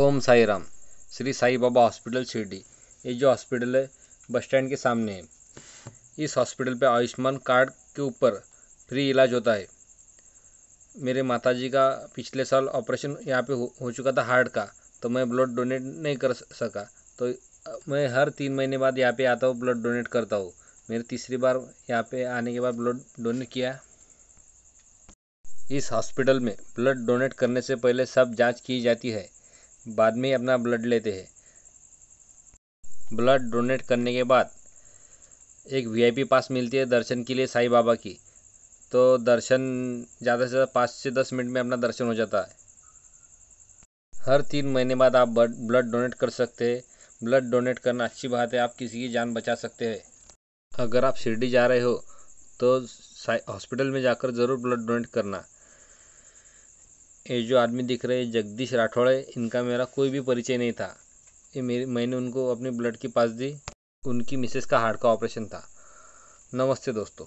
ओम Sai Ram Shri Sai Baba hospital Shirdi ये जो hospital है बस स्टैंड के सामने है इस हॉस्पिटल पे आयुष्मान कार्ड के ऊपर फ्री इलाज होता है मेरे माताजी का पिछले साल ऑपरेशन यहाँ पे हो, हो चुका था हार्ट का तो मैं ब्लड डोनेट नहीं कर सका तो मैं हर तीन महीने बाद यहाँ पे आता हूँ ब्लड डोनेट करता हूँ मेरे तीसरी बार यहाँ पे आने के बाद ब्लड डोनेट किया इस हॉस्पिटल में ब्लड डोनेट करने से पहले सब जांच की जाती है बाद में अपना ब्लड लेते हैं ब्लड डोनेट करने के बाद एक वीआईपी पास मिलती है दर्शन के लिए साईं बाबा की तो दर्शन ज़्यादा से ज़्यादा पाँच से दस मिनट में अपना दर्शन हो जाता है हर तीन महीने बाद आप ब्लड डोनेट कर सकते हैं ब्लड डोनेट करना अच्छी बात है आप किसी की जान बचा सकते हैं अगर आप शिरडी जा रहे हो तो हॉस्पिटल में जाकर ज़रूर ब्लड डोनेट करना ये जो आदमी दिख रहे जगदीश राठौड़ है इनका मेरा कोई भी परिचय नहीं था ये मेरे मैंने उनको अपने ब्लड की पास दी उनकी मिसेस का हार्ट का ऑपरेशन था नमस्ते दोस्तों